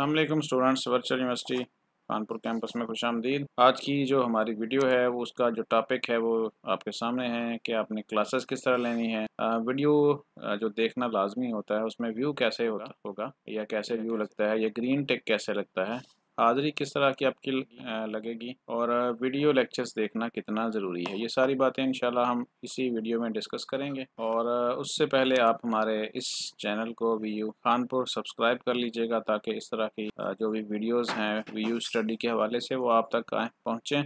Aslam students virtual university Kanpur campus में खुश आमदीद आज की जो हमारी वीडियो है वो उसका जो टॉपिक है वो आपके सामने है कि आपने क्लासेस किस तरह लेनी है वीडियो जो देखना लाजमी होता है उसमें व्यू कैसे होगा होगा या कैसे व्यू लगता है या ग्रीन टेक कैसे लगता है हाज़री किस तरह की आपकी लगेगी और वीडियो लेक्चर्स देखना कितना ज़रूरी है ये सारी बातें इंशाल्लाह हम इसी वीडियो में डिस्कस करेंगे और उससे पहले आप हमारे इस चैनल को वी यू खानपुर सब्सक्राइब कर लीजिएगा ताकि इस तरह की जो भी वीडियोस हैं वी यू स्टडी के हवाले से वो आप तक आए पहुँचें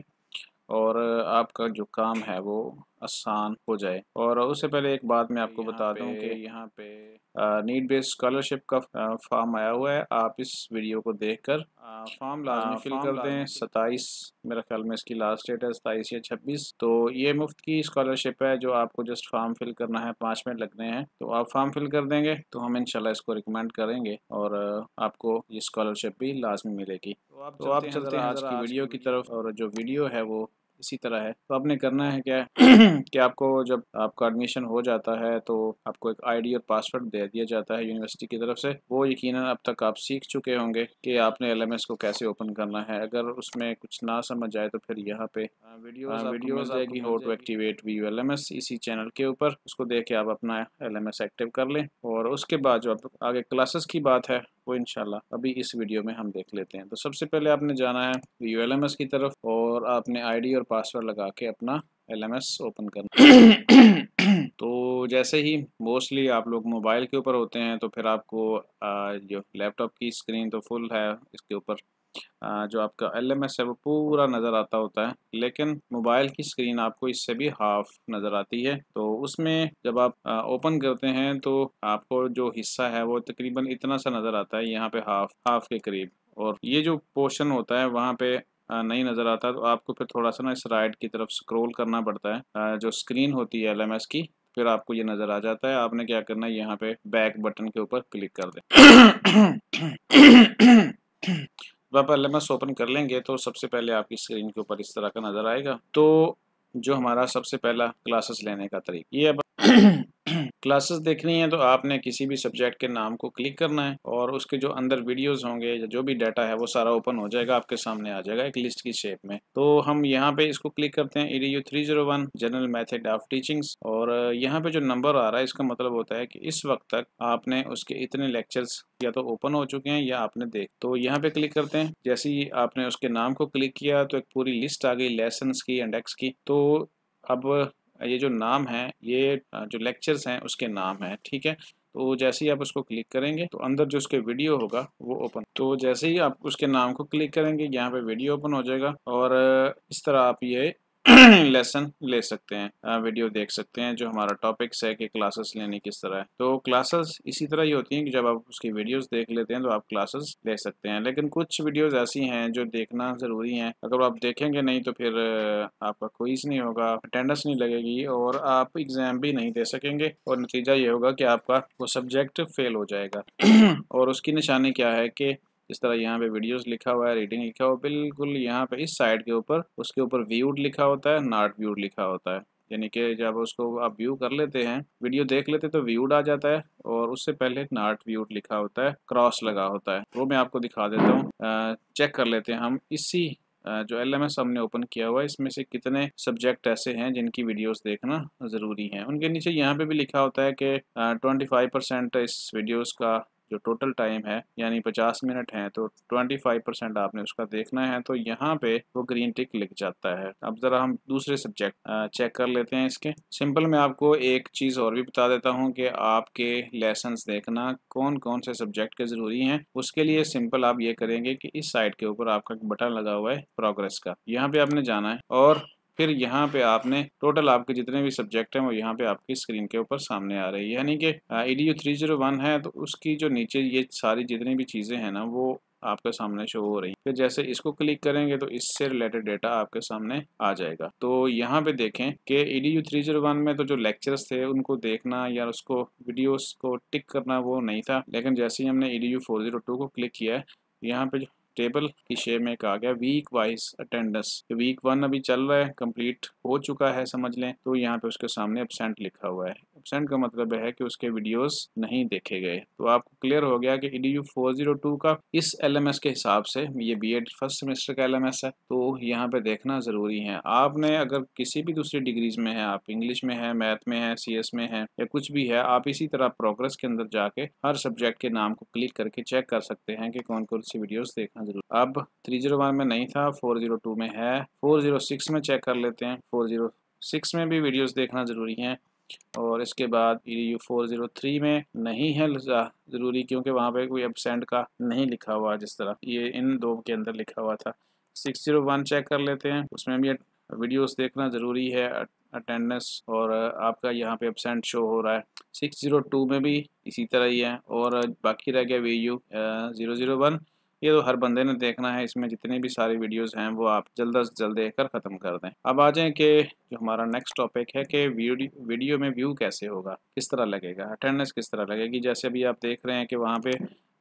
और आपका जो काम है वो आसान हो जाए और उससे पहले एक बात मैं आपको बता दूं कि यहाँ पे नीट बेस्ड स्कॉलरशिप का फॉर्म आया हुआ है आप इस वीडियो को देखकर फॉर्म लाजमी फिल कर दें सताईस मेरा ख्याल में इसकी लास्ट डेट है सताईस या छब्बीस तो ये मुफ्त की स्कॉलरशिप है जो आपको जस्ट फॉर्म फिल करना है पाँच मिनट लगने हैं तो आप फॉर्म फिल कर देंगे तो हम इनशाला इसको रिकमेंड करेंगे और आपको ये स्कॉलरशिप भी लाजमी मिलेगी तो आप तो चलते हैं आज की वीडियो की तरफ और जो वीडियो है वो इसी तरह है तो आपने करना है क्या कि आपको जब आपका एडमिशन हो जाता है तो आपको एक आईडी और पासवर्ड दे दिया जाता है यूनिवर्सिटी की तरफ से वो यकीन अब तक आप सीख चुके होंगे कि आपने एल को कैसे ओपन करना है अगर उसमें कुछ ना समझ आए तो फिर यहाँ पे वीडियो आएगी टू एक्टिवेट वी एल इसी चैनल के ऊपर उसको देख के आप अपना एल एक्टिव कर लें और उसके बाद जो आगे क्लासेस की बात है वो इनशाला अभी इस वीडियो में हम देख लेते हैं तो सबसे पहले आपने जाना है यू की तरफ और आपने डी और पासवर्ड लगा के अपना एस ओपन करना तो जैसे ही मोस्टली आप लोग मोबाइल के ऊपर होते हैं तो फिर आपको जो लैपटॉप की स्क्रीन तो फुल है इसके ऊपर जो आपका एल एम एस है वो पूरा नज़र आता होता है लेकिन मोबाइल की स्क्रीन आपको इससे भी हाफ नज़र आती है तो उसमें जब आप ओपन करते हैं तो आपको जो हिस्सा है वो तकरीबन इतना सा नज़र आता है यहाँ पे हाफ हाफ के करीब और ये जो पोर्शन होता है वहाँ पे नहीं नज़र आता तो आपको फिर थोड़ा सा ना इस राइट की तरफ स्क्रोल करना पड़ता है जो स्क्रीन होती है एस की फिर आपको ये नज़र आ जाता है आपने क्या करना है यहाँ पे बैक बटन के ऊपर क्लिक कर दे आप एल ओपन कर लेंगे तो सबसे पहले आपकी स्क्रीन के ऊपर इस तरह का नज़र आएगा तो जो हमारा सबसे पहला क्लासेस लेने का तरीका ये अब क्लासेस देखनी है तो आपने किसी भी सब्जेक्ट के नाम को क्लिक करना है और उसके जो अंदर वीडियोस होंगे या जो भी डाटा है वो सारा ओपन हो जाएगा आपके सामने आ जाएगा एक लिस्ट की शेप में तो हम यहाँ पे इसको क्लिक करते हैं EDU three zero one general method of teachings और यहाँ पे जो नंबर आ रहा है इसका मतलब होता है कि इस वक्त तक आपने उसके इतने लेक्चर्स या तो ओपन हो चुके हैं या आपने देख तो यहाँ पे क्लिक करते हैं जैसे ही आपने उसके नाम को क्लिक किया तो एक पूरी लिस्ट आ गई लेसन की एंड की तो अब ये जो नाम है ये जो लेक्चर्स हैं उसके नाम है ठीक है तो जैसे ही आप उसको क्लिक करेंगे तो अंदर जो उसके वीडियो होगा वो ओपन तो जैसे ही आप उसके नाम को क्लिक करेंगे यहाँ पे वीडियो ओपन हो जाएगा और इस तरह आप ये लेसन ले सकते हैं वीडियो देख सकते हैं जो हमारा टॉपिक्स है कि क्लासेस लेने किस तरह है तो क्लासेस इसी तरह ही होती हैं कि जब आप उसकी वीडियोस देख लेते हैं तो आप क्लासेस ले सकते हैं लेकिन कुछ वीडियोस ऐसी हैं जो देखना ज़रूरी हैं अगर आप देखेंगे नहीं तो फिर आपका कोईज नहीं होगा अटेंडेंस नहीं लगेगी और आप एग्ज़ाम भी नहीं दे सकेंगे और नतीजा ये होगा कि आपका वो सब्जेक्ट फेल हो जाएगा और उसकी निशानी क्या है कि इस तरह यहाँ पे वीडियोस लिखा हुआ है रेटिंग लिखा हुआ बिल्कुल यहाँ पे इस साइड के ऊपर उसके ऊपर व्यूड लिखा होता है नॉट व्यूड लिखा होता है यानी कि जब उसको आप व्यू कर लेते हैं वीडियो देख लेते तो व्यूड आ जाता है और उससे पहले नॉट व्यूड लिखा होता है क्रॉस लगा होता है वो मैं आपको दिखा देता हूँ चेक कर लेते हैं हम इसी जो एल एम एस हमने ओपन किया हुआ है इसमें से कितने सब्जेक्ट ऐसे हैं जिनकी वीडियोस देखना ज़रूरी है उनके नीचे यहाँ पे भी लिखा होता है कि 25 परसेंट इस वीडियोस का जो टोटल टाइम है यानी 50 मिनट है तो 25 परसेंट आपने उसका देखना है तो यहाँ पे वो ग्रीन टिक लिख जाता है अब ज़रा हम दूसरे सब्जेक्ट चेक कर लेते हैं इसके सिंपल में आपको एक चीज़ और भी बता देता हूँ कि आपके लेसन देखना कौन कौन से सब्जेक्ट के ज़रूरी हैं उसके लिए सिंपल आप ये करेंगे कि इस साइड के ऊपर आपका बटन लगा हुआ है प्रोग्रेस का यहाँ पे आपने जाना है और फिर यहाँ पे आपने टोटल आपके जितने भी सब्जेक्ट हैं वो यहाँ पे आपकी स्क्रीन के ऊपर सामने आ रही है यानी कि E D three zero one है तो उसकी जो नीचे ये सारी जितनी भी चीज़ें हैं ना वो आपके सामने शो हो रही है फिर जैसे इसको क्लिक करेंगे तो इससे रिलेटेड डेटा आपके सामने आ जाएगा तो यहाँ पे देखें कि E D U three zero one में तो जो लेक्चर्स थे उनको देखना या उसको वीडियोस को टिक करना वो नहीं था लेकिन जैसे ही हमने E D U four zero two को क्लिक किया है यहाँ पे जो टेबल की शेप में कहा गया week wise attendance week one अभी चल रहा है कंप्लीट हो चुका है समझ लें तो यहाँ पे उसके सामने एबसेंट लिखा हुआ है एबसेंट का मतलब है कि उसके वीडियोस नहीं देखे गए तो आपको क्लियर हो गया कि ईडीयू 402 का इस एलएमएस के हिसाब से ये एड फर्स्ट सेमेस्टर का एस है तो यहाँ पे देखना ज़रूरी है आपने अगर किसी भी दूसरी डिग्रीज में है आप इंग्लिश में है मैथ में है एस में है या कुछ भी है आप इसी तरह प्रोग्रेस के अंदर जाके हर सब्जेक्ट के नाम को क्लिक करके चेक कर सकते हैं कि कौन कौन सी वीडियोज देखना जरूर अब 301 में नहीं था 402 में है 406 में चेक कर लेते हैं 406 में भी वीडियोस देखना ज़रूरी है और इसके बाद ई यू थ्री में नहीं है ज़रूरी क्योंकि वहाँ पे कोई एबसेंट का नहीं लिखा हुआ जिस तरह ये इन दो के अंदर लिखा हुआ था सिक्स जीरो वन चेक कर लेते हैं उसमें भी वीडियोस देखना ज़रूरी है अटेंडेंस और आपका यहाँ पे एबसेंट शो हो रहा है सिक्स जीरो टू में भी इसी तरह ही है और बाकी रह गया V U zero zero one ये तो हर बंदे ने देखना है इसमें जितने भी सारे वीडियोस हैं वो आप जल्द अज जल्द देख कर ख़त्म कर दें अब आ जाएं कि जो हमारा नेक्स्ट टॉपिक है कि वीडियो में व्यू कैसे होगा किस तरह लगेगा अटेंडेंस किस तरह लगेगी जैसे अभी आप देख रहे हैं कि वहाँ पे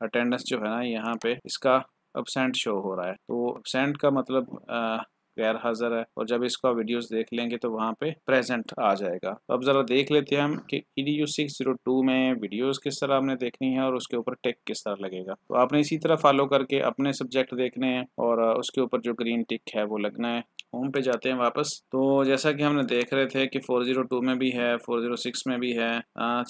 अटेंडेंस जो है ना यहाँ पे इसका अपसेंट शो हो रहा है तो अपसेंट का मतलब आ, गैर हाजिर है और जब इसको वीडियोस देख लेंगे तो वहाँ पे प्रेजेंट आ जाएगा तो अब जरा देख लेते हैं हम कि E D U six zero two में वीडियोस किस तरह आपने देखनी है और उसके ऊपर टिक किस तरह लगेगा तो आपने इसी तरह फॉलो करके अपने सब्जेक्ट देखने हैं और उसके ऊपर जो ग्रीन टिक है वो लगना है होम पे जाते हैं वापस तो जैसा कि हमने देख रहे थे कि 402 में भी है 406 में भी है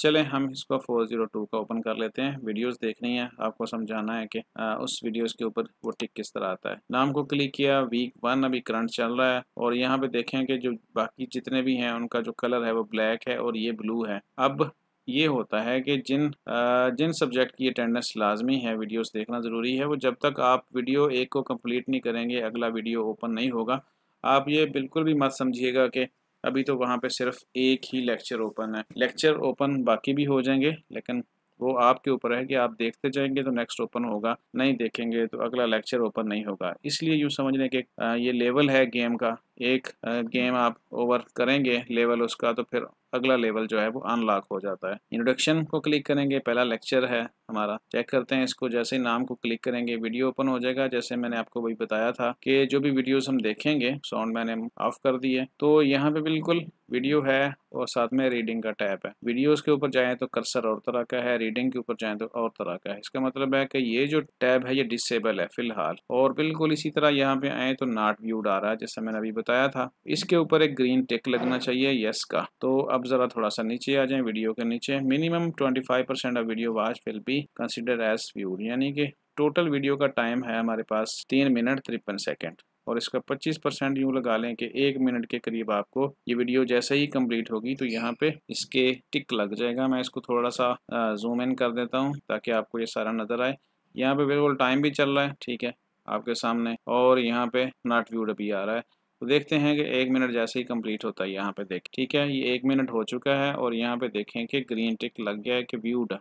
चले हम इसको 402 का ओपन कर लेते हैं वीडियोस देखनी है आपको समझाना है कि उस वीडियोस के ऊपर वो टिक किस तरह आता है नाम को क्लिक किया वीक वन अभी करंट चल रहा है और यहाँ पे देखें कि जो बाकी जितने भी हैं उनका जो कलर है वो ब्लैक है और ये ब्लू है अब ये होता है कि जिन आ, जिन सब्जेक्ट की अटेंडेंस लाजमी है वीडियोस देखना ज़रूरी है वो जब तक आप वीडियो एक को कंप्लीट नहीं करेंगे अगला वीडियो ओपन नहीं होगा आप ये बिल्कुल भी मत समझिएगा कि अभी तो वहाँ पे सिर्फ एक ही लेक्चर ओपन है लेक्चर ओपन बाकी भी हो जाएंगे लेकिन वो आपके ऊपर है कि आप देखते जाएंगे तो नेक्स्ट ओपन होगा नहीं देखेंगे तो अगला लेक्चर ओपन नहीं होगा इसलिए यूँ समझ लें कि ये लेवल है गेम का एक गेम आप ओवर करेंगे लेवल उसका तो फिर अगला लेवल जो है वो अनलॉक हो जाता है इंट्रोडक्शन को क्लिक करेंगे पहला लेक्चर है हमारा चेक करते हैं इसको जैसे ही नाम को क्लिक करेंगे वीडियो ओपन हो जाएगा जैसे मैंने आपको वही बताया था कि जो भी वीडियोस हम देखेंगे साउंड मैंने ऑफ कर दी है तो यहाँ पे बिल्कुल वीडियो है और साथ में रीडिंग का टैप है वीडियोज के ऊपर जाए तो कर्सर और तरह का है रीडिंग के ऊपर जाए तो और तरह का है इसका मतलब है कि ये जो टैब है ये डिसेबल है फिलहाल और बिल्कुल इसी तरह यहाँ पे आए तो नॉट व्यूड आ रहा है जैसे मैंने अभी बताया था इसके ऊपर एक ग्रीन टिक लगना चाहिए यस का तो अब ज़रा थोड़ा सा नीचे आ जाए वीडियो के नीचे minimum twenty five percent of video watch will be consider as viewed यानी कि टोटल वीडियो का टाइम है हमारे पास तीन मिनट तिरपन सेकेंड और इसका 25 परसेंट यूँ लगा लें कि एक मिनट के करीब आपको ये वीडियो जैसे ही कंप्लीट होगी तो यहाँ पे इसके टिक लग जाएगा मैं इसको थोड़ा सा जूम इन कर देता हूँ ताकि आपको ये सारा नज़र आए यहाँ पे बिल्कुल टाइम भी चल रहा है ठीक है आपके सामने और यहाँ पे नॉट व्यूड भी आ रहा है तो देखते हैं कि एक मिनट जैसे ही कंप्लीट होता है यहाँ पे देख ठीक है ये एक मिनट हो चुका है और यहाँ पे देखें कि ग्रीन टिक लग गया है कि व्यूड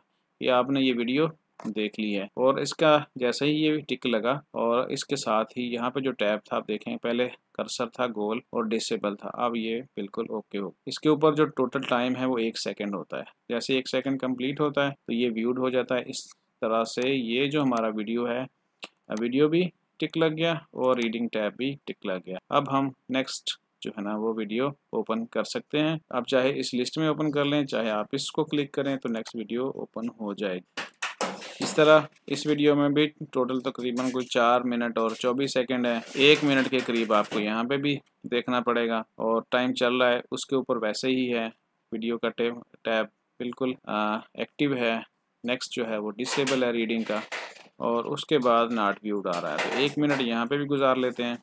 ये आपने ये वीडियो देख ली है और इसका जैसे ही ये टिक लगा और इसके साथ ही यहाँ पे जो टैब था आप देखें पहले कर्सर था गोल और डिसेबल था अब ये बिल्कुल ओके हो इसके ऊपर जो टोटल टाइम है वो एक सेकेंड होता है जैसे एक सेकेंड कम्प्लीट होता है तो ये व्यूड हो जाता है इस तरह से ये जो हमारा वीडियो है वीडियो भी टिक लग गया और रीडिंग टैब भी टिक लग गया अब हम नेक्स्ट जो है ना वो वीडियो ओपन कर सकते हैं आप चाहे इस लिस्ट में ओपन कर लें चाहे आप इसको क्लिक करें तो नेक्स्ट वीडियो ओपन हो जाएगी इस तरह इस वीडियो में भी टोटल तकरीबन तो कोई चार मिनट और चौबीस सेकंड है एक मिनट के करीब आपको यहाँ पे भी देखना पड़ेगा और टाइम चल रहा है उसके ऊपर वैसे ही है वीडियो का टैब बिल्कुल आ, एक्टिव है नेक्स्ट जो है वो डिसेबल है रीडिंग का और उसके बाद नाट भी उड़ा रहा है तो एक मिनट यहाँ पे भी गुजार लेते हैं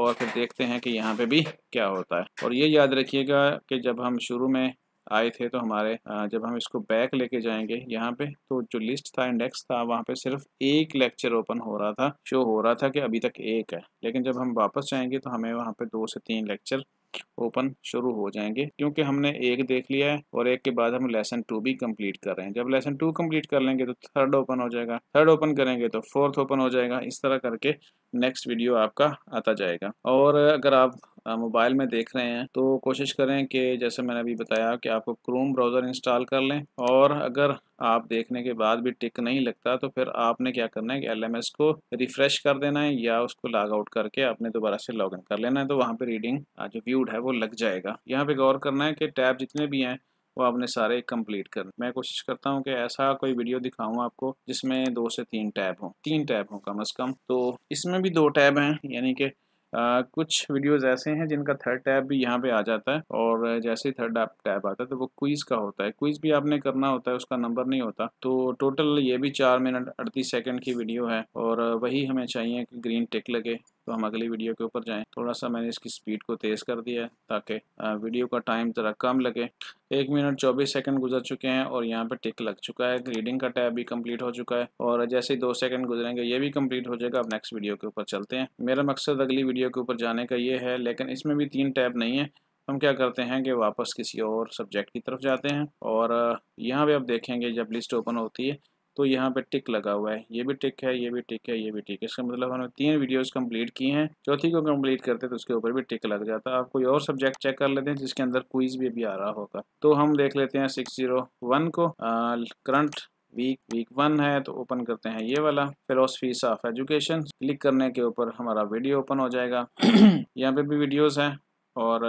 और फिर देखते हैं कि यहाँ पे भी क्या होता है और ये याद रखिएगा कि जब हम शुरू में आए थे तो हमारे जब हम इसको बैक लेके जाएंगे यहाँ पे तो जो लिस्ट था इंडेक्स था वहाँ पे सिर्फ एक लेक्चर ओपन हो रहा था शो हो रहा था कि अभी तक एक है लेकिन जब हम वापस जाएंगे तो हमें वहाँ पे दो से तीन लेक्चर ओपन शुरू हो जाएंगे क्योंकि हमने एक देख लिया है और एक के बाद हम लेसन टू भी कंप्लीट कर रहे हैं जब लेसन टू कंप्लीट कर लेंगे तो थर्ड ओपन हो जाएगा थर्ड ओपन करेंगे तो फोर्थ ओपन हो जाएगा इस तरह करके नेक्स्ट वीडियो आपका आता जाएगा और अगर आप मोबाइल में देख रहे हैं तो कोशिश करें कि जैसे मैंने अभी बताया कि आपको क्रोम ब्राउज़र इंस्टॉल कर लें और अगर आप देखने के बाद भी टिक नहीं लगता तो फिर आपने क्या करना है कि एल को रिफ़्रेश कर देना है या उसको लॉग आउट करके आपने दोबारा से लॉग इन कर लेना है तो वहाँ पर रीडिंग जो व्यूड है वो लग जाएगा यहाँ पे गौर करना है कि टैब जितने भी हैं वो आपने सारे कंप्लीट करने मैं कोशिश करता हूँ कि ऐसा कोई वीडियो दिखाऊँ आपको जिसमें दो से तीन टैब हों तीन टैब हों कम अज़ कम तो इसमें भी दो टैब हैं यानी कि आ, कुछ वीडियोस ऐसे हैं जिनका थर्ड टैब भी यहाँ पे आ जाता है और जैसे ही थर्ड टैब आता है तो वो क्विज़ का होता है क्विज़ भी आपने करना होता है उसका नंबर नहीं होता तो टोटल ये भी चार मिनट अड़तीस सेकेंड की वीडियो है और वही हमें चाहिए कि ग्रीन टिक लगे तो हम अगली वीडियो के ऊपर जाएँ थोड़ा सा मैंने इसकी स्पीड को तेज़ कर दिया है ताकि वीडियो का टाइम ज़रा कम लगे एक मिनट चौबीस सेकंड गुजर चुके हैं और यहाँ पे टिक लग चुका है रीडिंग का टैब भी कंप्लीट हो चुका है और जैसे ही दो सेकंड गुजरेंगे ये भी कंप्लीट हो जाएगा अब नेक्स्ट वीडियो के ऊपर चलते हैं मेरा मकसद अगली वीडियो के ऊपर जाने का ये है लेकिन इसमें भी तीन टैब नहीं है हम क्या करते हैं कि वापस किसी और सब्जेक्ट की तरफ जाते हैं और यहाँ पर आप देखेंगे जब लिस्ट ओपन होती है तो यहाँ पे टिक लगा हुआ है ये भी टिक है ये भी टिक है ये भी टिक है इसका मतलब हमने तीन वीडियोस कंप्लीट की हैं चौथी को कंप्लीट करते तो उसके ऊपर भी टिक लग जाता है आप कोई और सब्जेक्ट चेक कर लेते हैं जिसके अंदर क्विज भी अभी आ रहा होगा तो हम देख लेते हैं सिक्स जीरो वन को करंट वीक वीक वन है तो ओपन करते हैं ये वाला फिलोसफीस ऑफ एजुकेशन क्लिक करने के ऊपर हमारा वीडियो ओपन हो जाएगा यहाँ पे भी वीडियोस हैं और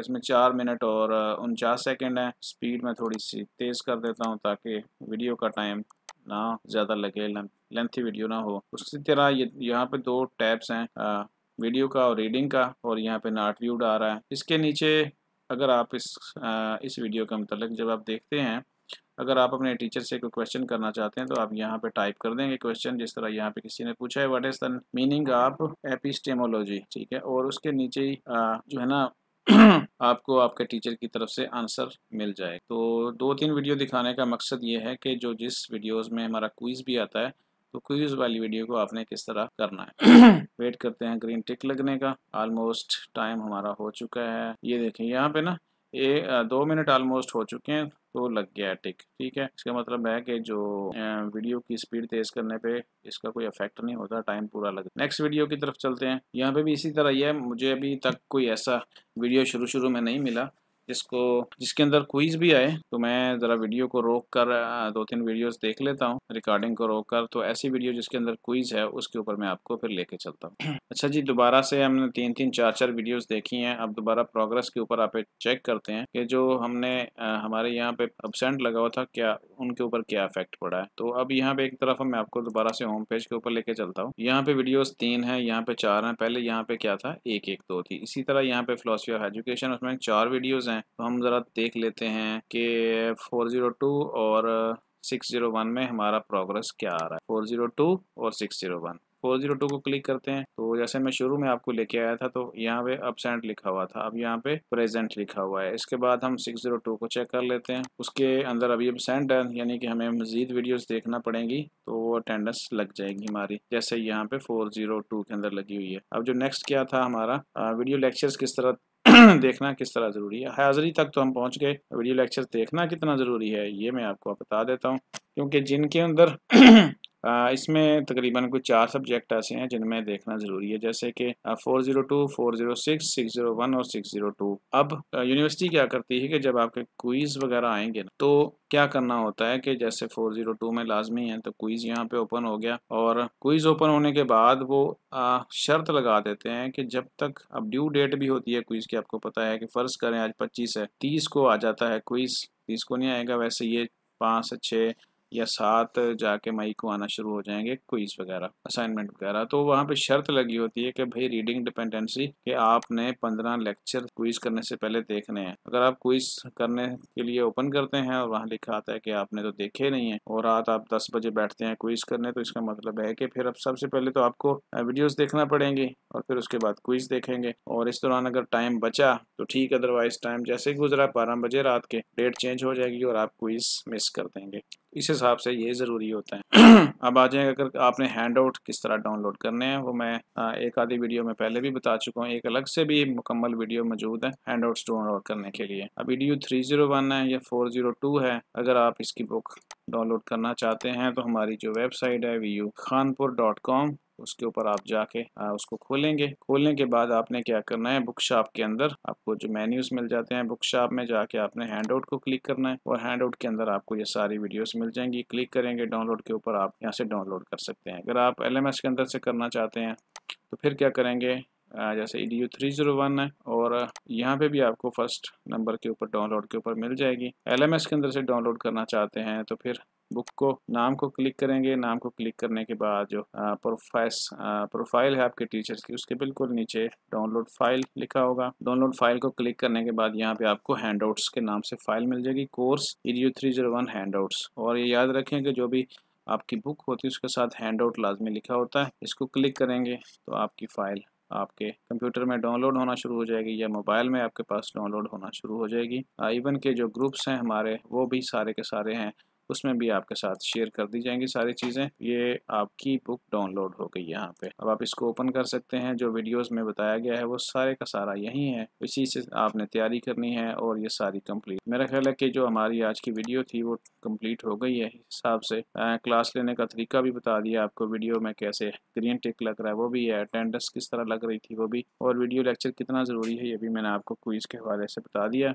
इसमें चार मिनट और उनचास सेकंड है स्पीड में थोड़ी सी तेज़ कर देता हूँ ताकि वीडियो का टाइम ना ज़्यादा लगे लेंथी वीडियो ना हो उसी तरह ये यहाँ पे दो टैब्स हैं आ, वीडियो का और रीडिंग का और यहाँ पे नाट व्यूड आ रहा है इसके नीचे अगर आप इस आ, इस वीडियो के मतलब जब आप देखते हैं अगर आप अपने टीचर से कोई क्वेश्चन करना चाहते हैं तो आप यहाँ पे टाइप कर देंगे क्वेश्चन जिस तरह यहाँ पे किसी ने पूछा है what is the meaning of epistemology ठीक है और उसके नीचे ही जो है ना आपको आपके टीचर की तरफ से आंसर मिल जाए तो दो तीन वीडियो दिखाने का मकसद ये है कि जो जिस वीडियोस में हमारा क्विज़ भी आता है तो क्विज वाली वीडियो को आपने किस तरह करना है वेट करते हैं ग्रीन टिक लगने का ऑलमोस्ट टाइम हमारा हो चुका है ये देखें यहाँ पे ना ये दो मिनट ऑलमोस्ट हो चुके हैं तो लग गया है टिक ठीक है इसका मतलब है कि जो वीडियो की स्पीड तेज़ करने पे इसका कोई इफेक्ट नहीं होता टाइम पूरा लग नेक्स्ट वीडियो की तरफ चलते हैं यहाँ पे भी इसी तरह ही है मुझे अभी तक कोई ऐसा वीडियो शुरू शुरू में नहीं मिला जिसको जिसके अंदर क्विज भी आए तो मैं ज़रा वीडियो को रोक कर दो तीन वीडियोस देख लेता हूँ रिकॉर्डिंग को रोक कर तो ऐसी वीडियो जिसके अंदर क्विज है उसके ऊपर मैं आपको फिर लेके चलता हूँ अच्छा जी दोबारा से हमने तीन तीन चार चार वीडियोस देखी हैं अब दोबारा प्रोग्रेस के ऊपर आप चेक करते हैं कि जो हमने हमारे यहाँ पे अबसेंट लगा हुआ था क्या उनके ऊपर क्या इफेक्ट पड़ा है तो अब यहाँ पे एक तरफ मैं आपको दोबारा से होम पेज के ऊपर लेके चलता हूँ यहाँ पे वीडियोज तीन है यहाँ पे चार हैं पहले यहाँ पे क्या था एक एक दो थी इसी तरह यहाँ पे फिलोसफी ऑफ एजुकेशन उसमें चार वीडियोज हैं तो हम ज़रा देख लेते हैं कि 402 और 601 में हमारा प्रोग्रेस क्या आ रहा है 402 और 601 402 को क्लिक करते हैं तो जैसे मैं शुरू में आपको लेके आया था तो यहाँ पे अपसेंट लिखा हुआ था अब यहाँ पे प्रेजेंट लिखा हुआ है इसके बाद हम 602 को चेक कर लेते हैं उसके अंदर अभी अपसेंट है यानी कि हमें मजीद वीडियोस देखना पड़ेंगी तो वो अटेंडेंस लग जाएगी हमारी जैसे यहाँ पे फोर के अंदर लगी हुई है अब जो नेक्स्ट क्या था हमारा वीडियो लेक्चर्स किस तरह देखना किस तरह ज़रूरी है हाज़री तक तो हम पहुंच गए वीडियो लेक्चर देखना कितना ज़रूरी है ये मैं आपको बता देता हूँ क्योंकि जिनके अंदर इसमें तकरीबन कुछ चार सब्जेक्ट ऐसे हैं जिनमें देखना ज़रूरी है जैसे कि four zero two four zero six zero one और सिक्स ज़ीरो टू अब यूनिवर्सिटी क्या करती है कि जब आपके क्वीज़ वगैरह आएंगे ना तो क्या करना होता है कि जैसे 402 में लाजमी है तो क्विज़ यहाँ पे ओपन हो गया और क्विज़ ओपन होने के बाद वो आ, शर्त लगा देते हैं कि जब तक अब ड्यू डेट भी होती है क्विज़ की आपको पता है कि फ़र्ज़ करें आज पच्चीस है तीस को आ जाता है क्विज़ तीस को नहीं आएगा वैसे ये पाँच से छः या सात जाके मई को आना शुरू हो जाएंगे क्विज वगैरह असाइनमेंट वगैरह तो वहाँ पे शर्त लगी होती है कि भाई रीडिंग डिपेंडेंसी कि आपने पंद्रह लेक्चर क्विज करने से पहले देखने हैं अगर आप क्विज करने के लिए ओपन करते हैं और वहाँ लिखा आता है कि आपने तो देखे नहीं है और रात आप दस बजे बैठते हैं क्विज करने तो इसका मतलब है कि फिर अब सबसे पहले तो आपको वीडियोज देखना पड़ेंगे और फिर उसके बाद क्विज देखेंगे और इस दौरान अगर टाइम बचा तो ठीक अदरवाइज टाइम जैसे ही गुजरा बारह बजे रात के डेट चेंज हो जाएगी और आप क्विज मिस कर देंगे इस हिसाब से ये ज़रूरी होता है अब आ जाए अगर आपने हैंड आउट किस तरह डाउनलोड करने हैं वो मैं एक आधी वीडियो में पहले भी बता चुका हूँ एक अलग से भी मुकम्मल वीडियो मौजूद है हैंड आउट्स डाउनलोड करने के लिए अब वीडियो थ्री जीरो वन है या फोर जीरो टू है अगर आप इसकी बुक डाउनलोड करना चाहते हैं तो हमारी जो वेबसाइट है V U Khanpur dot com उसके ऊपर आप जाके आ, उसको खोलेंगे खोलने के बाद आपने क्या करना है बुक शॉप के अंदर आपको जो मेन्यूज मिल जाते हैं बुक शॉप में जाके आपने हैंड आउट को क्लिक करना है और हैंड आउट के अंदर आपको ये सारी वीडियोस मिल जाएंगी क्लिक करेंगे डाउनलोड के ऊपर आप यहाँ से डाउनलोड कर सकते हैं अगर आप एल के अंदर से करना चाहते हैं तो फिर क्या करेंगे जैसे E D U three zero one है और यहाँ पे भी आपको फर्स्ट नंबर के ऊपर डाउनलोड के ऊपर मिल जाएगी एल एम एस के अंदर से डाउनलोड करना चाहते हैं तो फिर बुक को नाम को क्लिक करेंगे नाम को क्लिक करने के बाद जो प्रोफाइस प्रोफाइल है आपके टीचर्स की उसके बिल्कुल नीचे डाउनलोड फाइल लिखा होगा डाउनलोड फाइल को क्लिक करने के बाद यहाँ पे आपको हैंड के नाम से फाइल मिल जाएगी course E three zero one hand और ये याद रखें कि जो भी आपकी बुक होती है उसके साथ हैंड आउट लाजमी लिखा होता है इसको क्लिक करेंगे तो आपकी फ़ाइल आपके कंप्यूटर में डाउनलोड होना शुरू हो जाएगी या मोबाइल में आपके पास डाउनलोड होना शुरू हो जाएगी इवन के जो ग्रुप्स हैं हमारे वो भी सारे के सारे हैं उसमें भी आपके साथ शेयर कर दी जाएंगी सारी चीज़ें ये आपकी बुक डाउनलोड हो गई यहाँ पे अब आप इसको ओपन कर सकते हैं जो वीडियोस में बताया गया है वो सारे का सारा यही है इसी से आपने तैयारी करनी है और ये सारी कंप्लीट मेरा ख्याल है कि जो हमारी आज की वीडियो थी वो कंप्लीट हो गई है हिसाब से आ, क्लास लेने का तरीका भी बता दिया आपको वीडियो में कैसे ग्रीन टिक लग रहा है वो भी है अटेंडेंस किस तरह लग रही थी वो भी और वीडियो लेक्चर कितना ज़रूरी है ये भी मैंने आपको क्विज़ के हवाले से बता दिया